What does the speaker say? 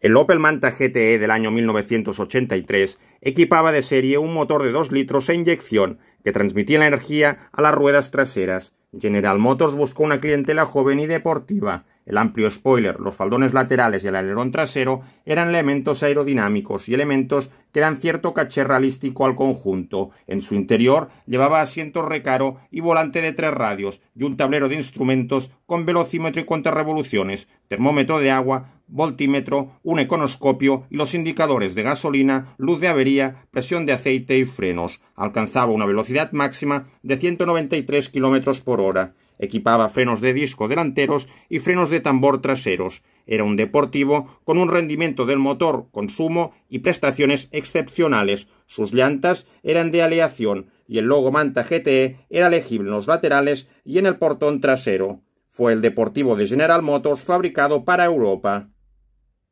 El Opel Manta GTE del año 1983 equipaba de serie un motor de 2 litros e inyección que transmitía la energía a las ruedas traseras. General Motors buscó una clientela joven y deportiva el amplio spoiler, los faldones laterales y el alerón trasero eran elementos aerodinámicos y elementos que dan cierto caché realístico al conjunto. En su interior llevaba asientos recaro y volante de tres radios y un tablero de instrumentos con velocímetro y contrarrevoluciones, termómetro de agua, voltímetro, un econoscopio y los indicadores de gasolina, luz de avería, presión de aceite y frenos. Alcanzaba una velocidad máxima de 193 km por hora. Equipaba frenos de disco delanteros y frenos de tambor traseros. Era un deportivo con un rendimiento del motor, consumo y prestaciones excepcionales. Sus llantas eran de aleación y el logo Manta GTE era legible en los laterales y en el portón trasero. Fue el deportivo de General Motors fabricado para Europa.